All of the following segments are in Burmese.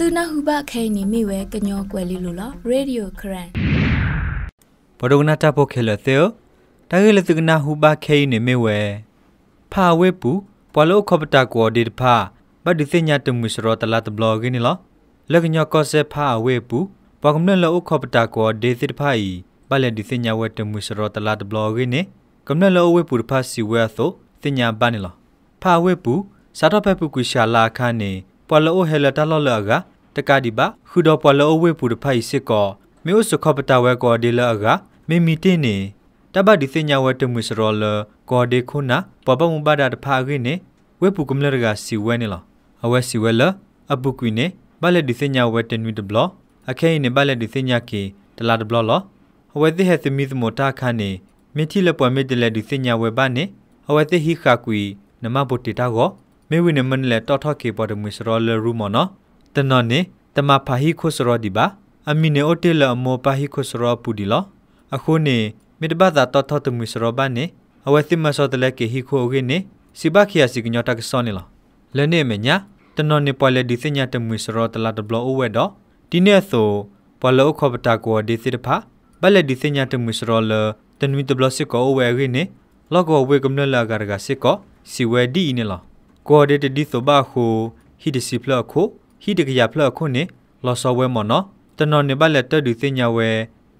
သူနာဟုဘခဲနီမိဝဲကညောကွယ်လီလိုလားရေဒီယိုခရန်ဘဒုကနာတပိုခဲလသေတာဂေလသူကနာဟုဘခဲနီမိဝဲဖာဝဲပူပလောခပတာကောဒီတဖာဘဒိစညာတမှုစရတလာတဘလောဂင်းနီလားလကညောကောဆေဖာဝဲပူပကမနလောခပတာကောဒေစစ်တဖာဤဘလက်ဒီစညာဝဲတမှုစရတလာတဘလောဂင်းနီကမနလောဝဲပူတဖာစီဝဲသောစညာပနီလားဖာဝဲပူစာတော့ဖက်ပူကူရှာလာခါနီပလောဟဲလတလောလကတကဒီပါခုတော်ပလောဝေပူတဖိုက်စစ်ကောမြို့စခပတဝဲကောဒီလကမေမီတင်နေတဘဒီစညာဝဲတမှုစရောလကောဒေခုနာပပမဘဒတဖာခိနေဝေပူကမလရကစီဝဲနေလအဝဲစီဝဲလအပုကွိနေဘလက်ဒီစညာဝဲတနွီတဘလအခဲနေဘလက်ဒီစညာကေတလာတဘလလအဝဲသိဟဲသမီသမတာခနေမြတိလပွမ်မစ်တလက်ဒီစညာဝဲပါနေအဝဲသိဟိခကွီနမဘုတ်တီတာကောမေဝိနမန်လေတော်ထကေပေါ်တမွေစရောလရူမနော်တနော်နေတမဖာဟီခုစရောဒီပါအမီနေအိုတေလအမောပါဟီခုစရောပူဒီလအခုနေမေတဘာသာတော်ထတမွေစရောပါနေအဝသိမဆောတလက်ကေဟီခိုဂေနေစိဘခီယာစီကညတာကစောနေလလနေမညာတနော်နေပေါ်လေဒီစညာတမွေစရောတလာတဘလအိုဝဲတော့ဒီနေ့ဆိုပေါ်လောခဘတာကိုဒီစစ်တဖာဘလက်ဒီစညာတမွေစရောလတနွီတဘလစစ်ကိုဝဲဂေနေလောကဝေကမလလာဂရဂစစ်ကိုစီဝဲဒီနေလောကောဒေတဒီဆိုဘာခိုဟီဒီစီဖလခိုဟီဒကရဖလခိုနေလော်ဆောဝဲမော်နော်တနော်နေပါလက်တက်ဒီစညာဝဲ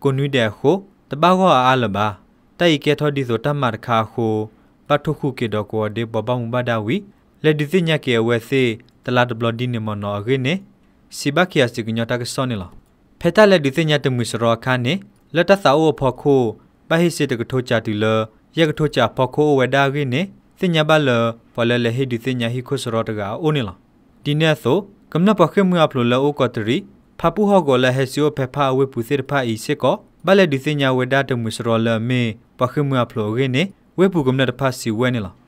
ကိုနွိတဲ့ခိုတပောက်ကောအားလပါတိုက်ကဲထော်ဒီဆိုတမတ်ခါခိုပတ်ထုခုကေတော့ကောဒေဘဘမ္ဘာဒဝီလက်ဒီစညာကေဝဲစေတလာဒဘလဒီနေမော်နော်အခေနေစီဘကီယာစီကညတာကဆောနေလားဖက်တာလက်ဒီစညာတမှုစရောခါနေလက်တဆာအိုဖော်ခိုပဟိစစ်တကထောချတူလရကထောချဖော်ခိုဝဲဒါခေနေစင်ညာဘလပလလဟိဒီစင်ညာဟိခုစရတကအုန်လာဒီနေ့ဆိုကမ္နပခေမြအဖလိုလောကတရီဖပူဟောကလဟေစီယိုဖေဖာဝေပူစစ်ဖာဤစစ်ကောဘလဒီစင်ညာဝေဒတမှုစရလမေပခေမြအဖလိုရင်းနေဝေပူကမ္နတဖာစီဝဲနေလား